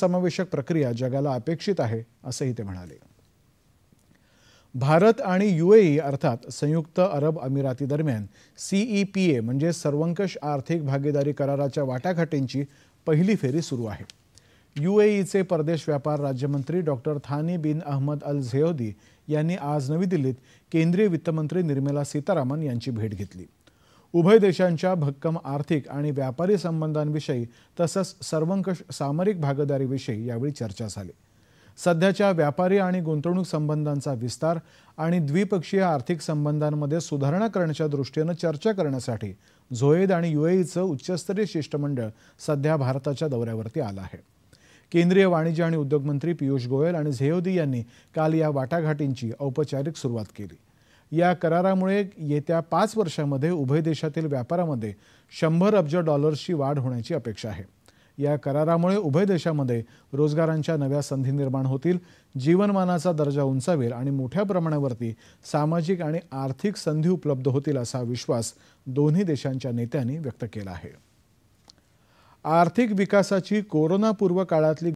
समावेशक प्रक्रिया जगाला अपेक्षित आहे असंही ते म्हणाले भारत आणि युएई अर्थात संयुक्त अरब अमिराती दरम्यान सीईपीए म्हणजे सर्वंकष आर्थिक भागीदारी कराराच्या वाटाघाटींची पहिली फेरी सुरू आहे युएईचे परदेश व्यापार राज्यमंत्री डॉक्टर थानी बिन अहमद अल झेहोदी यांनी आज नवी दिल्लीत केंद्रीय वित्तमंत्री निर्मला सीतारामन यांची भेट घेतली उभय देशांच्या भक्कम आर्थिक आणि व्यापारी संबंधांविषयी तसंच सर्वंकष सामरिक भागीदारीविषयी यावेळी चर्चा झाली सध्याच्या व्यापारी आणि गुंतवणूक संबंधांचा विस्तार आणि द्विपक्षीय आर्थिक संबंधांमध्ये सुधारणा करण्याच्या दृष्टीनं चर्चा करण्यासाठी झोएद आणि युएईचं उच्चस्तरीय शिष्टमंडळ सध्या भारताच्या दौऱ्यावरती आलं आहे केंद्रीय वाणिज्य आणि उद्योग मंत्री पियुष गोयल आणि झेयोदी यांनी काल या वाटाघाटींची औपचारिक सुरुवात केली या करारामुळे येत्या पाच वर्षामध्ये उभय देशातील व्यापारामध्ये शंभर अब्ज डॉलर्सची वाढ होण्याची अपेक्षा आहे या करारामुळे उभय देशामध्ये रोजगारांच्या नव्या संधी निर्माण होतील जीवनमानाचा दर्जा उंचावेल आणि मोठ्या प्रमाणावरती सामाजिक आणि आर्थिक संधी उपलब्ध होतील असा विश्वास दोन्ही देशांच्या नेत्यांनी व्यक्त केला आहे आर्थिक विकासाची कोरोनापूर्व काळातली